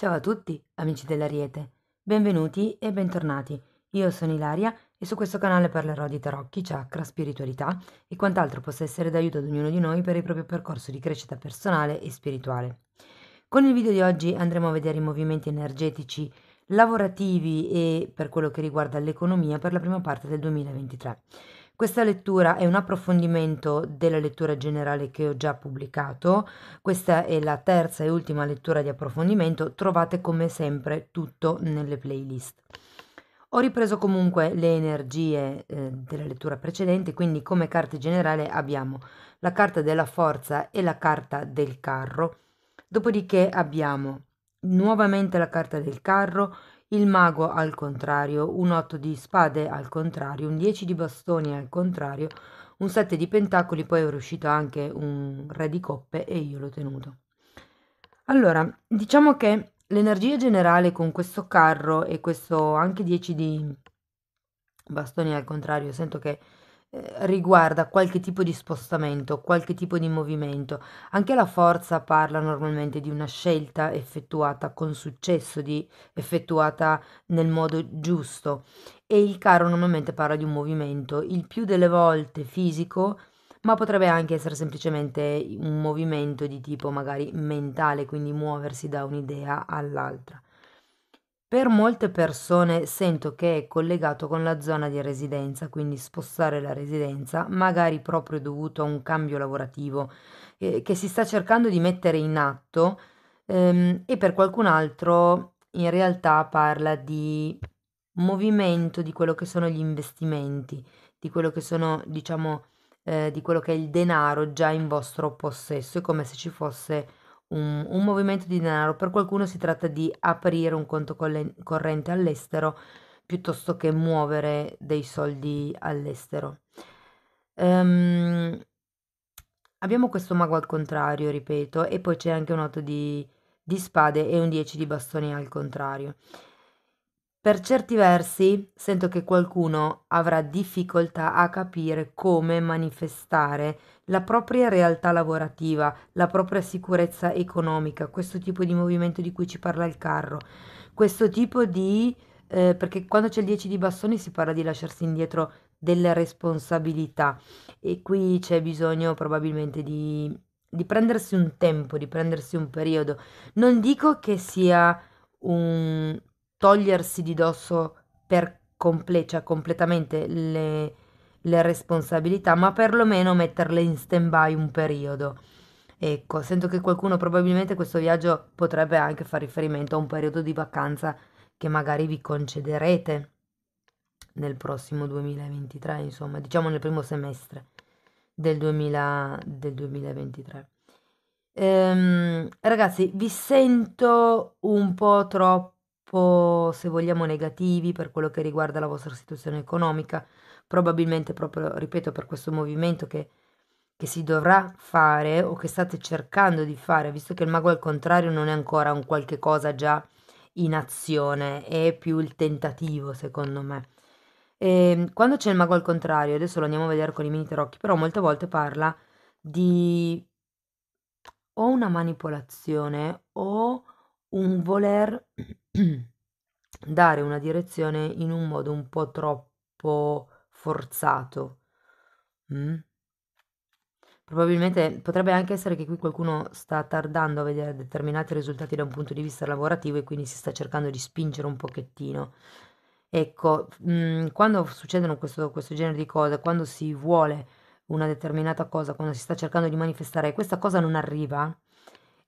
Ciao a tutti, amici dell'Ariete. Benvenuti e bentornati. Io sono Ilaria e su questo canale parlerò di tarocchi, chakra, spiritualità e quant'altro possa essere d'aiuto ad ognuno di noi per il proprio percorso di crescita personale e spirituale. Con il video di oggi andremo a vedere i movimenti energetici lavorativi e per quello che riguarda l'economia per la prima parte del 2023. Questa lettura è un approfondimento della lettura generale che ho già pubblicato, questa è la terza e ultima lettura di approfondimento, trovate come sempre tutto nelle playlist. Ho ripreso comunque le energie eh, della lettura precedente, quindi come carte generale abbiamo la carta della forza e la carta del carro, dopodiché abbiamo nuovamente la carta del carro, il mago al contrario, un otto di spade al contrario, un dieci di bastoni al contrario, un sette di pentacoli, poi è riuscito anche un re di coppe e io l'ho tenuto. Allora, diciamo che l'energia generale con questo carro e questo anche dieci di bastoni al contrario, sento che eh, riguarda qualche tipo di spostamento, qualche tipo di movimento. Anche la forza parla normalmente di una scelta effettuata con successo, di, effettuata nel modo giusto e il caro normalmente parla di un movimento, il più delle volte fisico, ma potrebbe anche essere semplicemente un movimento di tipo magari mentale, quindi muoversi da un'idea all'altra. Per molte persone sento che è collegato con la zona di residenza, quindi spostare la residenza, magari proprio dovuto a un cambio lavorativo eh, che si sta cercando di mettere in atto, ehm, e per qualcun altro in realtà parla di movimento di quello che sono gli investimenti, di quello che sono, diciamo, eh, di quello che è il denaro già in vostro possesso, è come se ci fosse un, un movimento di denaro, per qualcuno si tratta di aprire un conto corrente all'estero piuttosto che muovere dei soldi all'estero. Um, abbiamo questo mago al contrario, ripeto, e poi c'è anche un 8 di, di spade e un 10 di bastoni al contrario. Per certi versi sento che qualcuno avrà difficoltà a capire come manifestare la propria realtà lavorativa, la propria sicurezza economica, questo tipo di movimento di cui ci parla il carro, questo tipo di... Eh, perché quando c'è il 10 di bastoni si parla di lasciarsi indietro delle responsabilità e qui c'è bisogno probabilmente di, di prendersi un tempo, di prendersi un periodo. Non dico che sia un togliersi di dosso per comple- cioè completamente le, le responsabilità, ma perlomeno metterle in stand-by un periodo. Ecco, sento che qualcuno probabilmente questo viaggio potrebbe anche fare riferimento a un periodo di vacanza che magari vi concederete nel prossimo 2023, insomma, diciamo nel primo semestre del, 2000, del 2023. Ehm, ragazzi, vi sento un po' troppo troppo, se vogliamo, negativi per quello che riguarda la vostra situazione economica, probabilmente proprio, ripeto, per questo movimento che, che si dovrà fare o che state cercando di fare, visto che il mago al contrario non è ancora un qualche cosa già in azione, è più il tentativo, secondo me. E ehm, quando c'è il mago al contrario, adesso lo andiamo a vedere con i mini tarocchi, però molte volte parla di o una manipolazione o un voler dare una direzione in un modo un po' troppo forzato. Mm? Probabilmente potrebbe anche essere che qui qualcuno sta tardando a vedere determinati risultati da un punto di vista lavorativo e quindi si sta cercando di spingere un pochettino. Ecco, mh, mm, quando succedono questo, questo genere di cose, quando si vuole una determinata cosa, quando si sta cercando di manifestare e questa cosa non arriva,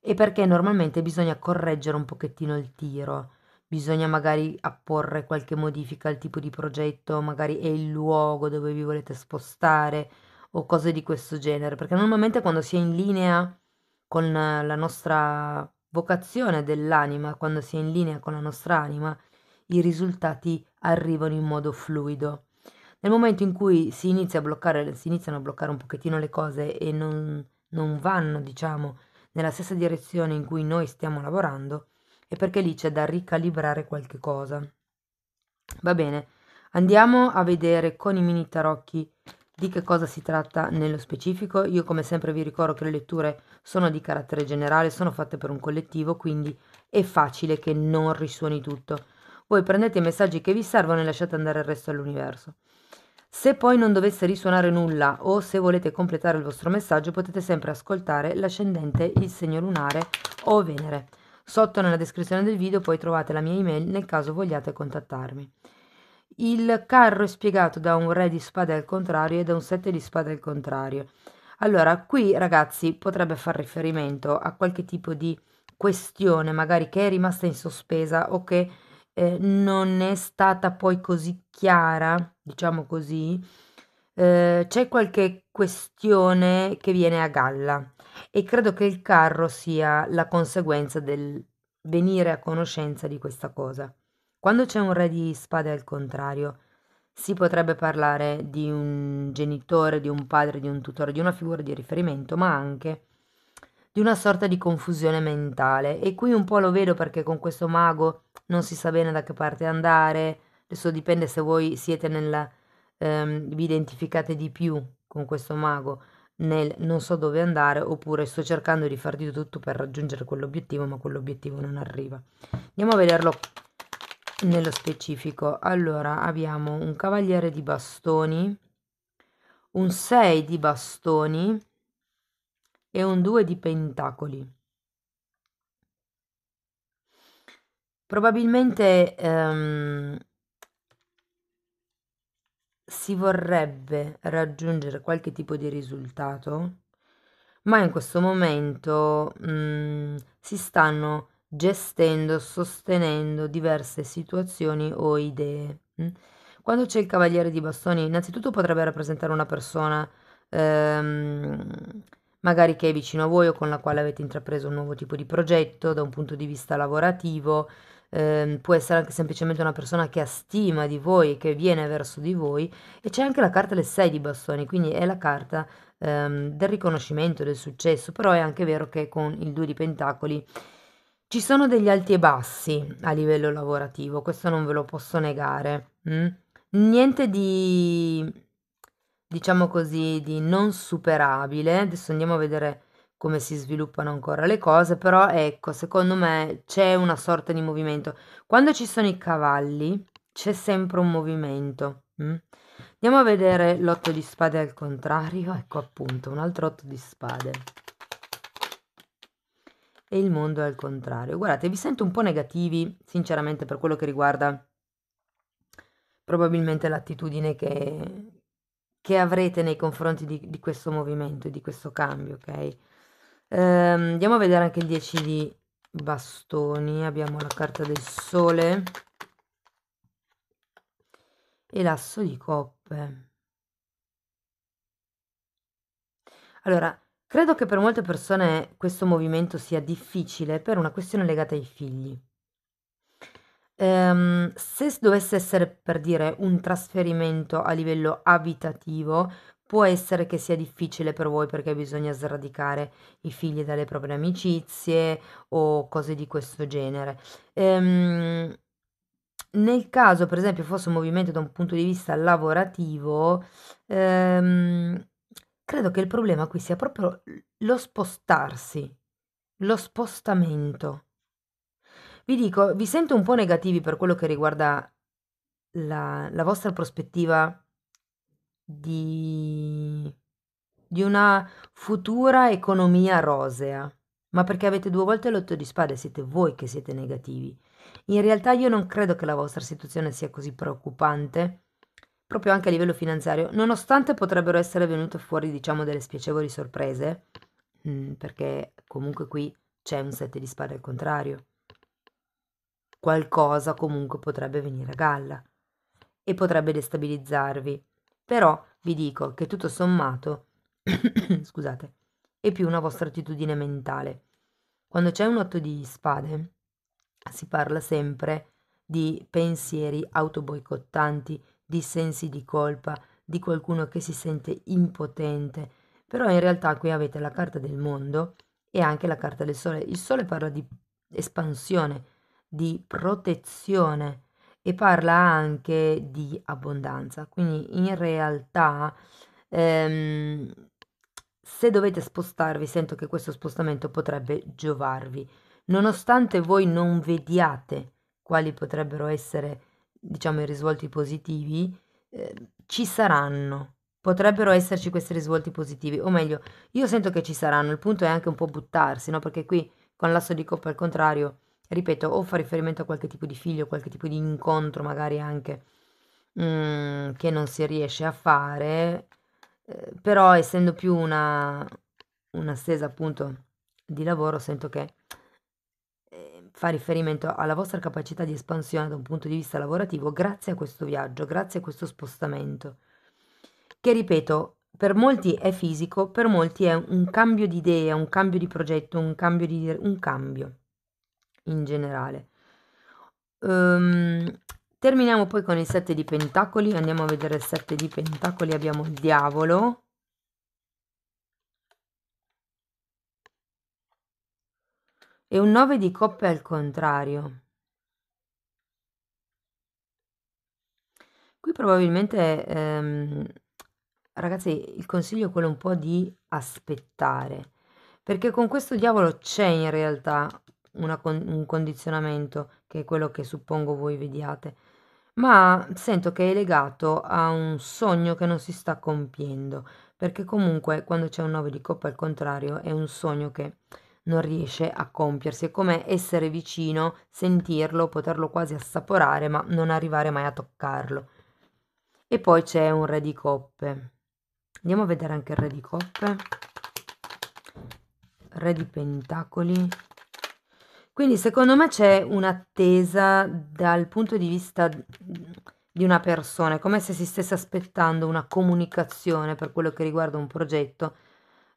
e perché normalmente bisogna correggere un pochettino il tiro, bisogna magari apporre qualche modifica al tipo di progetto, magari è il luogo dove vi volete spostare o cose di questo genere, perché normalmente quando si è in linea con la nostra vocazione dell'anima, quando si è in linea con la nostra anima, i risultati arrivano in modo fluido. Nel momento in cui si, inizia a bloccare, si iniziano a bloccare un pochettino le cose e non, non vanno, diciamo, nella stessa direzione in cui noi stiamo lavorando e perché lì c'è da ricalibrare qualche cosa. Va bene, andiamo a vedere con i mini tarocchi di che cosa si tratta nello specifico. Io come sempre vi ricordo che le letture sono di carattere generale, sono fatte per un collettivo, quindi è facile che non risuoni tutto. Voi prendete i messaggi che vi servono e lasciate andare il resto all'universo. Se poi non dovesse risuonare nulla o se volete completare il vostro messaggio potete sempre ascoltare l'ascendente, il segno lunare o Venere. Sotto nella descrizione del video poi trovate la mia email nel caso vogliate contattarmi. Il carro è spiegato da un re di spade al contrario e da un sette di spade al contrario. Allora, qui ragazzi potrebbe far riferimento a qualche tipo di questione magari che è rimasta in sospesa o che eh, non è stata poi così chiara, diciamo così, eh, c'è qualche questione che viene a galla e credo che il carro sia la conseguenza del venire a conoscenza di questa cosa. Quando c'è un re di spade al contrario, si potrebbe parlare di un genitore, di un padre, di un tutore, di una figura di riferimento, ma anche di una sorta di confusione mentale e qui un po' lo vedo perché con questo mago non si sa bene da che parte andare, adesso dipende se voi siete nel. ehm, vi identificate di più con questo mago nel non so dove andare oppure sto cercando di far di tutto per raggiungere quell'obiettivo ma quell'obiettivo non arriva. Andiamo a vederlo nello specifico. Allora abbiamo un cavaliere di bastoni, un 6 di bastoni, e un 2 di pentacoli. Probabilmente ehm, si vorrebbe raggiungere qualche tipo di risultato, ma in questo momento mh, mm, si stanno gestendo, sostenendo diverse situazioni o idee. Mm. Quando c'è il cavaliere di bastoni, innanzitutto potrebbe rappresentare una persona ehm, magari che è vicino a voi o con la quale avete intrapreso un nuovo tipo di progetto da un punto di vista lavorativo, eh, può essere anche semplicemente una persona che ha stima di voi, che viene verso di voi e c'è anche la carta del 6 di bastoni, quindi è la carta ehm, del riconoscimento, del successo, però è anche vero che con il 2 di pentacoli ci sono degli alti e bassi a livello lavorativo, questo non ve lo posso negare. Mm? Niente di diciamo così, di non superabile. Adesso andiamo a vedere come si sviluppano ancora le cose, però ecco, secondo me c'è una sorta di movimento. Quando ci sono i cavalli c'è sempre un movimento. Hm? Andiamo a vedere l'otto di spade al contrario, ecco appunto, un altro otto di spade. E il mondo è al contrario. Guardate, vi sento un po' negativi, sinceramente, per quello che riguarda probabilmente l'attitudine che, che avrete nei confronti di, di questo movimento di questo cambio, ok? Ehm, andiamo a vedere anche il 10 di bastoni, abbiamo la carta del sole e l'asso di coppe. Allora, credo che per molte persone questo movimento sia difficile per una questione legata ai figli. Ehm, se dovesse essere per dire un trasferimento a livello abitativo, può essere che sia difficile per voi perché bisogna sradicare i figli dalle proprie amicizie o cose di questo genere. Ehm, nel caso, per esempio, fosse un movimento da un punto di vista lavorativo, ehm, credo che il problema qui sia proprio lo spostarsi, lo spostamento. Vi dico, vi sento un po' negativi per quello che riguarda la, la vostra prospettiva di, di una futura economia rosea, ma perché avete due volte l'otto di spade, siete voi che siete negativi. In realtà io non credo che la vostra situazione sia così preoccupante, proprio anche a livello finanziario, nonostante potrebbero essere venute fuori, diciamo, delle spiacevoli sorprese, mm, perché comunque qui c'è un sette di spade al contrario qualcosa comunque potrebbe venire a galla e potrebbe destabilizzarvi. Però vi dico che tutto sommato, scusate, è più una vostra attitudine mentale. Quando c'è un otto di spade, si parla sempre di pensieri autoboicottanti, di sensi di colpa, di qualcuno che si sente impotente, però in realtà qui avete la carta del mondo e anche la carta del sole. Il sole parla di espansione, di protezione e parla anche di abbondanza. Quindi in realtà ehm, se dovete spostarvi, sento che questo spostamento potrebbe giovarvi. Nonostante voi non vediate quali potrebbero essere, diciamo, i risvolti positivi, eh, ci saranno. Potrebbero esserci questi risvolti positivi, o meglio, io sento che ci saranno. Il punto è anche un po' buttarsi, no? Perché qui con l'asso di coppa al contrario ripeto, o fa riferimento a qualche tipo di figlio, qualche tipo di incontro magari anche mm, che non si riesce a fare, eh, però essendo più una, una stesa appunto di lavoro sento che eh, fa riferimento alla vostra capacità di espansione da un punto di vista lavorativo grazie a questo viaggio, grazie a questo spostamento, che ripeto, per molti è fisico, per molti è un cambio di idea, un cambio di progetto, un cambio di... un cambio in generale. Um, terminiamo poi con il 7 di pentacoli, andiamo a vedere il 7 di pentacoli, abbiamo il diavolo. E un 9 di coppe al contrario. Qui probabilmente, ehm, ragazzi, il consiglio è quello un po' di aspettare, perché con questo diavolo c'è in realtà con- un condizionamento che è quello che suppongo voi vediate, ma sento che è legato a un sogno che non si sta compiendo, perché comunque quando c'è un 9 di coppa al contrario è un sogno che non riesce a compiersi, è come essere vicino, sentirlo, poterlo quasi assaporare, ma non arrivare mai a toccarlo. E poi c'è un re di coppe. Andiamo a vedere anche il re di coppe. Re di pentacoli, quindi secondo me c'è un'attesa dal punto di vista di una persona, è come se si stesse aspettando una comunicazione per quello che riguarda un progetto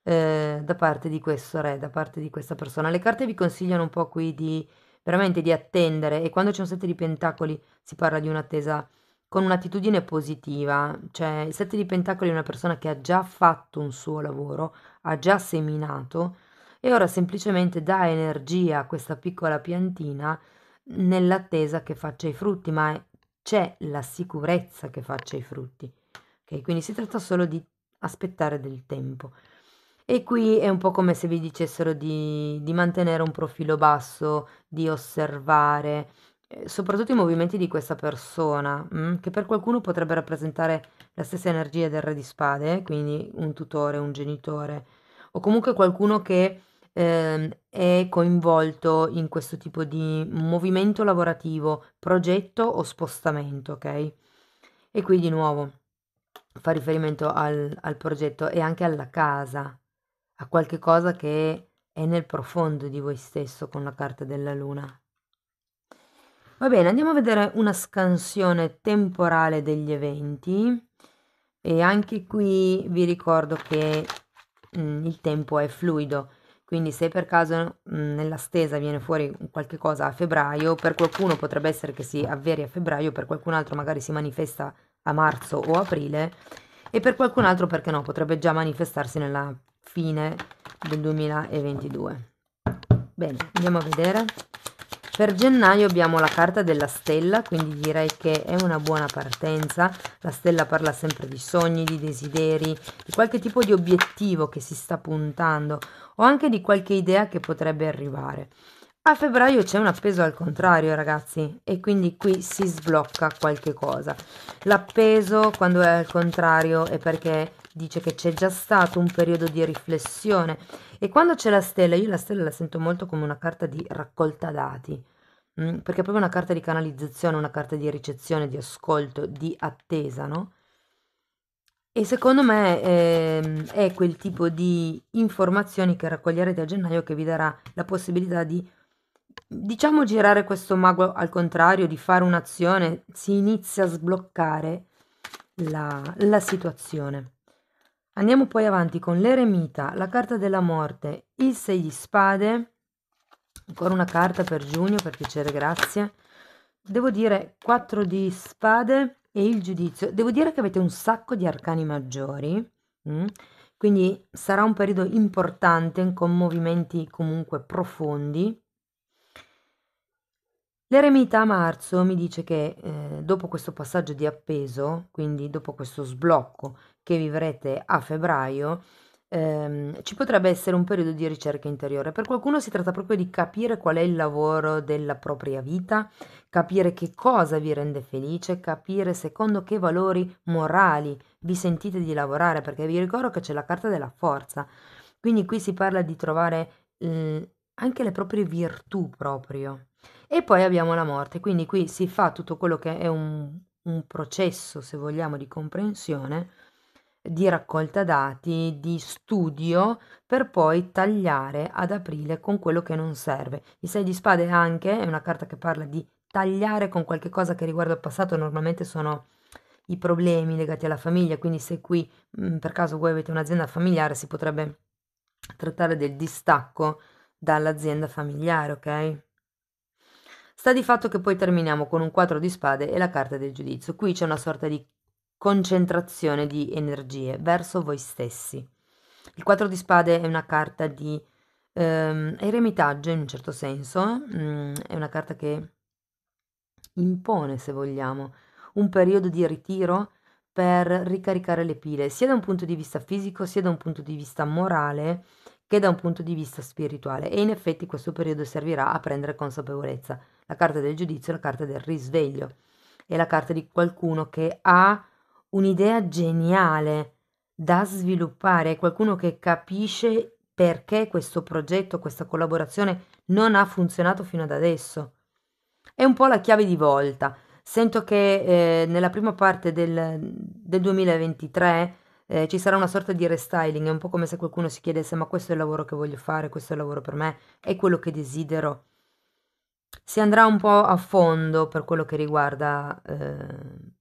eh, da parte di questo re, da parte di questa persona. Le carte vi consigliano un po' qui di veramente di attendere e quando c'è un sette di pentacoli si parla di un'attesa con un'attitudine positiva, cioè il sette di pentacoli è una persona che ha già fatto un suo lavoro, ha già seminato e ora semplicemente dà energia a questa piccola piantina nell'attesa che faccia i frutti, ma c'è la sicurezza che faccia i frutti. Okay? Quindi si tratta solo di aspettare del tempo. E qui è un po' come se vi dicessero di, di mantenere un profilo basso, di osservare, eh, soprattutto i movimenti di questa persona, mh? Mm? che per qualcuno potrebbe rappresentare la stessa energia del re di spade, eh? quindi un tutore, un genitore, o comunque qualcuno che eh, è coinvolto in questo tipo di movimento lavorativo, progetto o spostamento, ok? E qui di nuovo fa riferimento al, al progetto e anche alla casa, a qualche cosa che è nel profondo di voi stesso con la carta della luna. Va bene, andiamo a vedere una scansione temporale degli eventi e anche qui vi ricordo che mh, mm, il tempo è fluido, quindi se per caso mm, nella stesa viene fuori qualche cosa a febbraio, per qualcuno potrebbe essere che si avveri a febbraio, per qualcun altro magari si manifesta a marzo o aprile e per qualcun altro perché no, potrebbe già manifestarsi nella fine del 2022. Bene, andiamo a vedere. Per gennaio abbiamo la carta della stella, quindi direi che è una buona partenza. La stella parla sempre di sogni, di desideri, di qualche tipo di obiettivo che si sta puntando o anche di qualche idea che potrebbe arrivare. A febbraio c'è un appeso al contrario, ragazzi, e quindi qui si sblocca qualche cosa. L'appeso quando è al contrario è perché dice che c'è già stato un periodo di riflessione e quando c'è la stella, io la stella la sento molto come una carta di raccolta dati, mm, perché è proprio una carta di canalizzazione, una carta di ricezione, di ascolto, di attesa, no? E secondo me eh, è quel tipo di informazioni che raccoglierete a gennaio che vi darà la possibilità di, diciamo, girare questo mago al contrario, di fare un'azione, si inizia a sbloccare la, la situazione. Andiamo poi avanti con l'eremita, la carta della morte, il 6 di spade, ancora una carta per giugno, per piacere, grazie. Devo dire 4 di spade e il giudizio. Devo dire che avete un sacco di arcani maggiori, mh? Mm? quindi sarà un periodo importante con movimenti comunque profondi L'eremita a marzo mi dice che eh, dopo questo passaggio di appeso, quindi dopo questo sblocco che vivrete a febbraio, ehm, ci potrebbe essere un periodo di ricerca interiore. Per qualcuno si tratta proprio di capire qual è il lavoro della propria vita, capire che cosa vi rende felice, capire secondo che valori morali vi sentite di lavorare, perché vi ricordo che c'è la carta della forza. Quindi qui si parla di trovare eh, anche le proprie virtù proprio e poi abbiamo la morte. Quindi qui si fa tutto quello che è un, un processo, se vogliamo, di comprensione, di raccolta dati, di studio, per poi tagliare ad aprile con quello che non serve. I sei di spade anche è una carta che parla di tagliare con qualche cosa che riguarda il passato, normalmente sono i problemi legati alla famiglia, quindi se qui mh, mm, per caso voi avete un'azienda familiare si potrebbe trattare del distacco dall'azienda familiare, ok? Sta di fatto che poi terminiamo con un 4 di spade e la carta del giudizio. Qui c'è una sorta di concentrazione di energie verso voi stessi. Il 4 di spade è una carta di ehm, eremitaggio in un certo senso, mm, è una carta che impone, se vogliamo, un periodo di ritiro per ricaricare le pile, sia da un punto di vista fisico sia da un punto di vista morale che da un punto di vista spirituale e in effetti questo periodo servirà a prendere consapevolezza. La carta del giudizio è la carta del risveglio, è la carta di qualcuno che ha un'idea geniale da sviluppare, è qualcuno che capisce perché questo progetto, questa collaborazione non ha funzionato fino ad adesso. È un po' la chiave di volta. Sento che eh, nella prima parte del, del 2023 Ehm, ci sarà una sorta di restyling, è un po' come se qualcuno si chiedesse: "Ma questo è il lavoro che voglio fare, questo è il lavoro per me, è quello che desidero?" Si andrà un po' a fondo per quello che riguarda, ehm,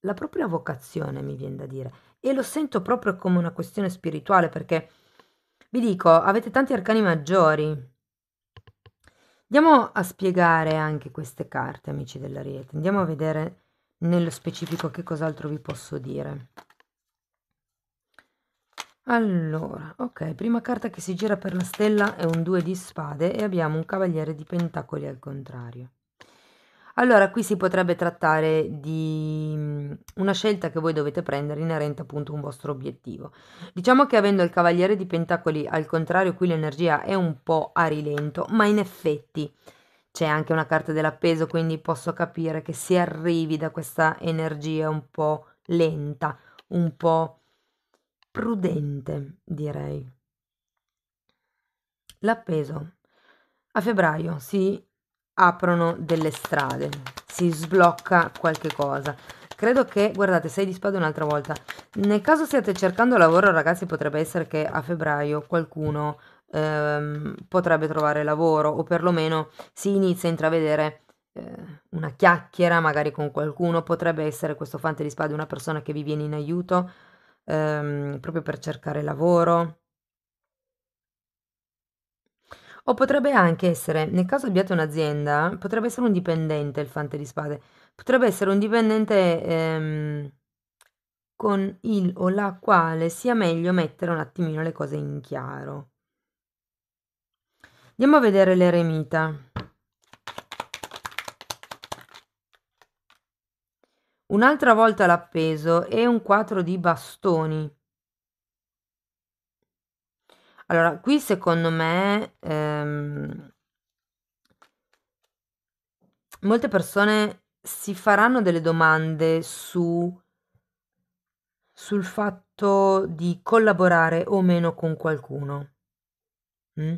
la propria vocazione, mi viene da dire, e lo sento proprio come una questione spirituale perché, vi dico, avete tanti arcani maggiori. Andiamo a spiegare anche queste carte, amici dell'Ariete, andiamo a vedere nello specifico che cos'altro vi posso dire. Allora, ok, prima carta che si gira per la stella è un 2 di spade e abbiamo un cavaliere di pentacoli al contrario. Allora, qui si potrebbe trattare di mm, una scelta che voi dovete prendere inerente appunto a un vostro obiettivo. Diciamo che avendo il Cavaliere di Pentacoli al contrario, qui l'energia è un po' a rilento, ma in effetti c'è anche una carta dell'appeso, quindi posso capire che si arrivi da questa energia un po' lenta, un po' prudente, direi. L'appeso. A febbraio si aprono delle strade, si sblocca qualche cosa. Credo che, guardate, sei di spada un'altra volta. Nel caso stiate cercando lavoro, ragazzi, potrebbe essere che a febbraio qualcuno ehm, potrebbe trovare lavoro o perlomeno si inizia a intravedere eh, una chiacchiera magari con qualcuno. Potrebbe essere questo fante di spade una persona che vi viene in aiuto ehm, proprio per cercare lavoro. O potrebbe anche essere, nel caso abbiate un'azienda, potrebbe essere un dipendente il fante di spade, potrebbe essere un dipendente ehm, con il o la quale sia meglio mettere un attimino le cose in chiaro. Andiamo a vedere l'eremita. un'altra volta l'appeso e un 4 di bastoni. Allora, qui secondo me ehm, molte persone si faranno delle domande su, sul fatto di collaborare o meno con qualcuno. Mm?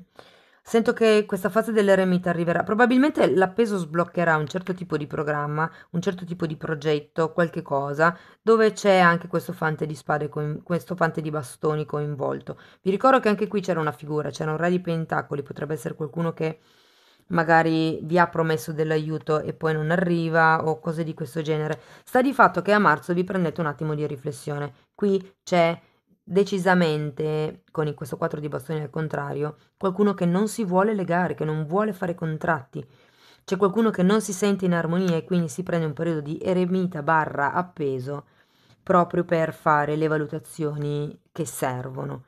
Sento che questa fase dell'eremita arriverà. Probabilmente l'appeso sbloccherà un certo tipo di programma, un certo tipo di progetto, qualche cosa, dove c'è anche questo fante di spade, coin- questo fante di bastoni coinvolto. Vi ricordo che anche qui c'era una figura, c'era un re di pentacoli, potrebbe essere qualcuno che magari vi ha promesso dell'aiuto e poi non arriva o cose di questo genere. Sta di fatto che a marzo vi prendete un attimo di riflessione. Qui c'è decisamente, con questo 4 di bastoni al contrario, qualcuno che non si vuole legare, che non vuole fare contratti. C'è qualcuno che non si sente in armonia e quindi si prende un periodo di eremita barra appeso proprio per fare le valutazioni che servono.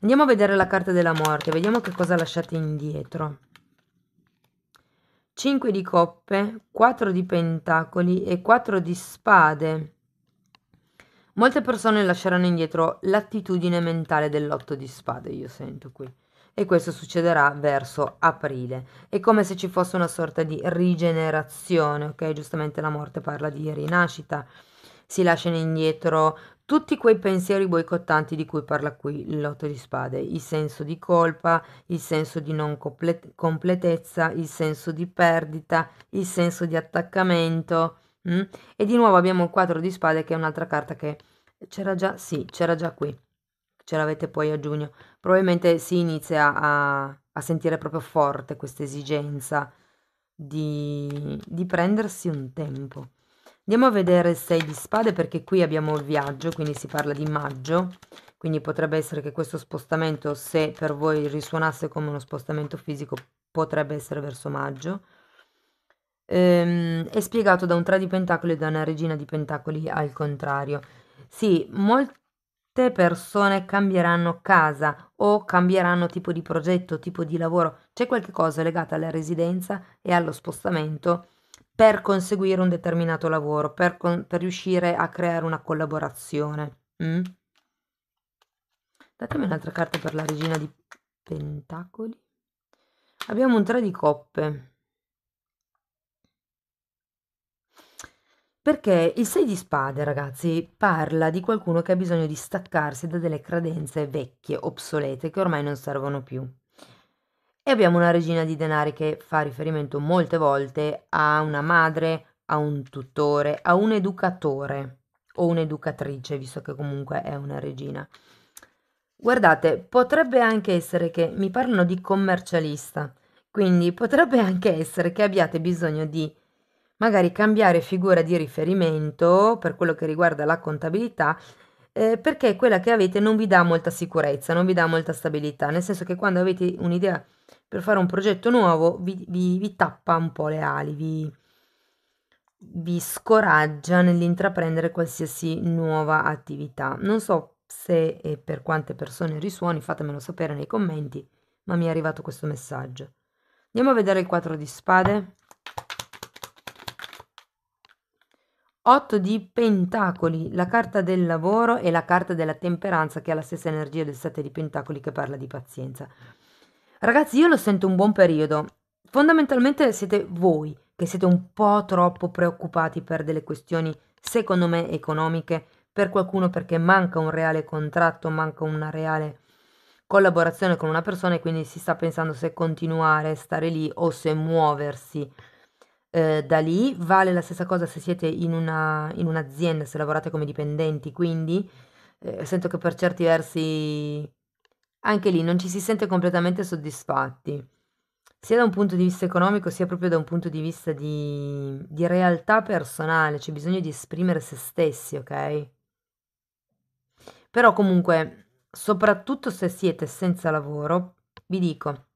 Andiamo a vedere la carta della morte, vediamo che cosa lasciate indietro. 5 di coppe, 4 di pentacoli e 4 di spade. Molte persone lasceranno indietro l'attitudine mentale dell'otto di spade, io sento qui. E questo succederà verso aprile. È come se ci fosse una sorta di rigenerazione, ok? Giustamente la morte parla di rinascita. Si lasciano indietro tutti quei pensieri boicottanti di cui parla qui l'otto di spade, il senso di colpa, il senso di non complet- completezza, il senso di perdita, il senso di attaccamento. Mh? Mm? E di nuovo abbiamo il quadro di spade che è un'altra carta che c'era già, sì, c'era già qui. Ce l'avete poi a giugno. Probabilmente si inizia a, a sentire proprio forte questa esigenza di, di prendersi un tempo. Andiamo a vedere 6 di spade perché qui abbiamo il viaggio, quindi si parla di maggio, quindi potrebbe essere che questo spostamento, se per voi risuonasse come uno spostamento fisico, potrebbe essere verso maggio. Ehm, è spiegato da un 3 di pentacoli e da una regina di pentacoli al contrario. Sì, molte persone cambieranno casa o cambieranno tipo di progetto, tipo di lavoro. C'è qualche cosa legata alla residenza e allo spostamento per conseguire un determinato lavoro, per, con- per riuscire a creare una collaborazione. Mm? Datemi un'altra carta per la regina di pentacoli. Abbiamo un tre di coppe. Perché il 6 di spade, ragazzi, parla di qualcuno che ha bisogno di staccarsi da delle credenze vecchie, obsolete, che ormai non servono più. E abbiamo una regina di denari che fa riferimento molte volte a una madre, a un tutore, a un educatore o un'educatrice, visto che comunque è una regina. Guardate, potrebbe anche essere che mi parlano di commercialista, quindi potrebbe anche essere che abbiate bisogno di magari cambiare figura di riferimento per quello che riguarda la contabilità eh, perché quella che avete non vi dà molta sicurezza, non vi dà molta stabilità, nel senso che quando avete un'idea per fare un progetto nuovo vi, vi, vi tappa un po' le ali, vi, vi scoraggia nell'intraprendere qualsiasi nuova attività. Non so se e per quante persone risuoni, fatemelo sapere nei commenti, ma mi è arrivato questo messaggio. Andiamo a vedere il quattro di spade. 8 di Pentacoli, la carta del lavoro e la carta della temperanza che ha la stessa energia del 7 di Pentacoli che parla di pazienza. Ragazzi, io lo sento un buon periodo. Fondamentalmente siete voi che siete un po' troppo preoccupati per delle questioni, secondo me, economiche, per qualcuno perché manca un reale contratto, manca una reale collaborazione con una persona e quindi si sta pensando se continuare, stare lì o se muoversi eh, da lì. Vale la stessa cosa se siete in, una, in un'azienda, se lavorate come dipendenti, quindi eh, sento che per certi versi anche lì non ci si sente completamente soddisfatti, sia da un punto di vista economico sia proprio da un punto di vista di, di realtà personale, c'è bisogno di esprimere se stessi, ok? Però comunque, soprattutto se siete senza lavoro, vi dico,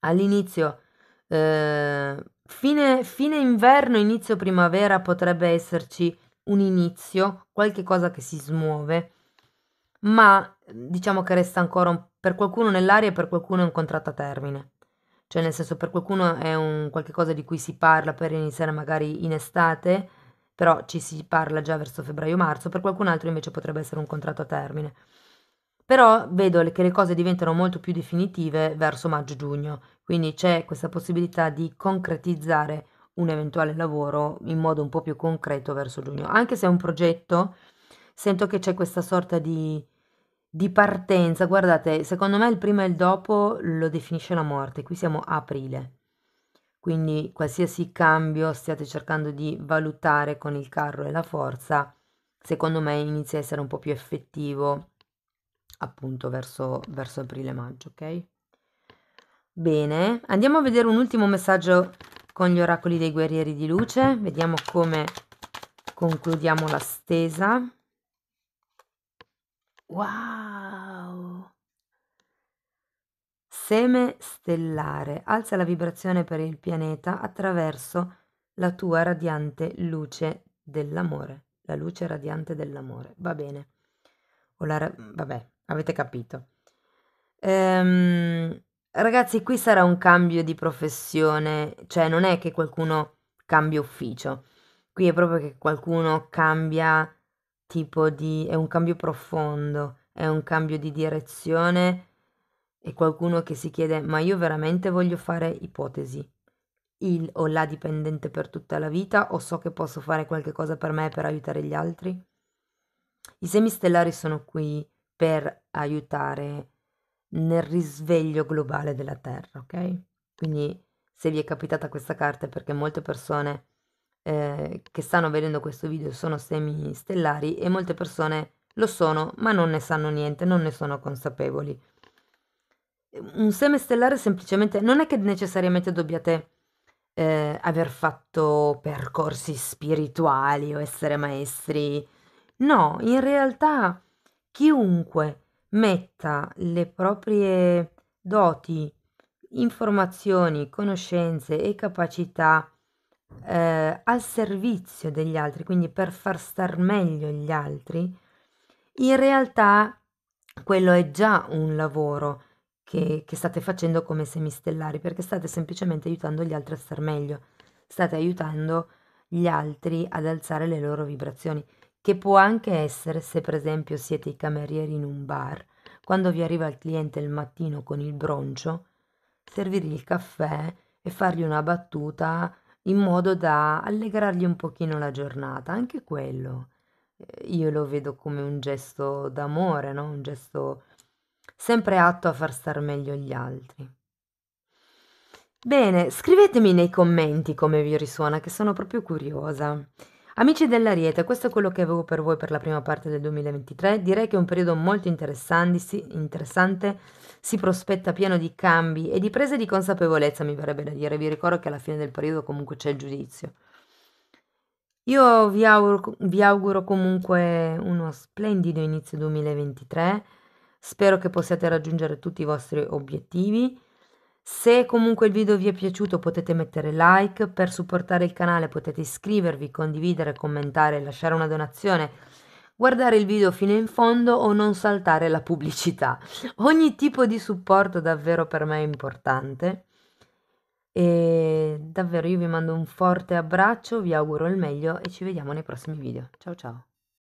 all'inizio eh, Fine, fine inverno, inizio primavera potrebbe esserci un inizio, qualche cosa che si smuove, ma diciamo che resta ancora un, per qualcuno nell'aria e per qualcuno è un contratto a termine. Cioè, nel senso, per qualcuno è un qualcosa di cui si parla per iniziare magari in estate, però ci si parla già verso febbraio-marzo, per qualcun altro invece potrebbe essere un contratto a termine. Però vedo che le cose diventano molto più definitive verso maggio-giugno, quindi c'è questa possibilità di concretizzare un eventuale lavoro in modo un po' più concreto verso giugno. Anche se è un progetto, sento che c'è questa sorta di, di partenza. Guardate, secondo me il prima e il dopo lo definisce la morte, qui siamo a aprile. Quindi qualsiasi cambio stiate cercando di valutare con il carro e la forza, secondo me inizia a essere un po' più effettivo appunto verso, verso aprile-maggio, ok? Bene, andiamo a vedere un ultimo messaggio con gli oracoli dei guerrieri di luce, vediamo come concludiamo la stesa. Wow! Seme stellare, alza la vibrazione per il pianeta attraverso la tua radiante luce dell'amore, la luce radiante dell'amore, va bene. O la vabbè, Avete capito. Ehm, ragazzi, qui sarà un cambio di professione, cioè non è che qualcuno cambia ufficio, qui è proprio che qualcuno cambia tipo di... è un cambio profondo, è un cambio di direzione è qualcuno che si chiede ma io veramente voglio fare ipotesi, il o la dipendente per tutta la vita o so che posso fare qualche cosa per me per aiutare gli altri? I semistellari sono qui per aiutare nel risveglio globale della Terra, ok? Quindi se vi è capitata questa carta è perché molte persone eh, che stanno vedendo questo video sono semi stellari e molte persone lo sono, ma non ne sanno niente, non ne sono consapevoli. Un seme stellare semplicemente non è che necessariamente dobbiate eh, aver fatto percorsi spirituali o essere maestri. No, in realtà chiunque metta le proprie doti, informazioni, conoscenze e capacità eh, al servizio degli altri, quindi per far star meglio gli altri, in realtà quello è già un lavoro che, che state facendo come semistellari, perché state semplicemente aiutando gli altri a star meglio, state aiutando gli altri ad alzare le loro vibrazioni che può anche essere se per esempio siete i camerieri in un bar, quando vi arriva il cliente il mattino con il broncio, servirgli il caffè e fargli una battuta in modo da allegrargli un pochino la giornata, anche quello. Eh, io lo vedo come un gesto d'amore, no? un gesto sempre atto a far star meglio gli altri. Bene, scrivetemi nei commenti come vi risuona, che sono proprio curiosa. Amici dell'Ariete, questo è quello che avevo per voi per la prima parte del 2023. Direi che è un periodo molto interessante, si prospetta pieno di cambi e di prese di consapevolezza, mi verrebbe da dire. Vi ricordo che alla fine del periodo comunque c'è il giudizio. Io vi auguro, vi auguro comunque uno splendido inizio 2023. Spero che possiate raggiungere tutti i vostri obiettivi. Se comunque il video vi è piaciuto potete mettere like, per supportare il canale potete iscrivervi, condividere, commentare, lasciare una donazione, guardare il video fino in fondo o non saltare la pubblicità. Ogni tipo di supporto davvero per me è importante. E davvero io vi mando un forte abbraccio, vi auguro il meglio e ci vediamo nei prossimi video. Ciao ciao!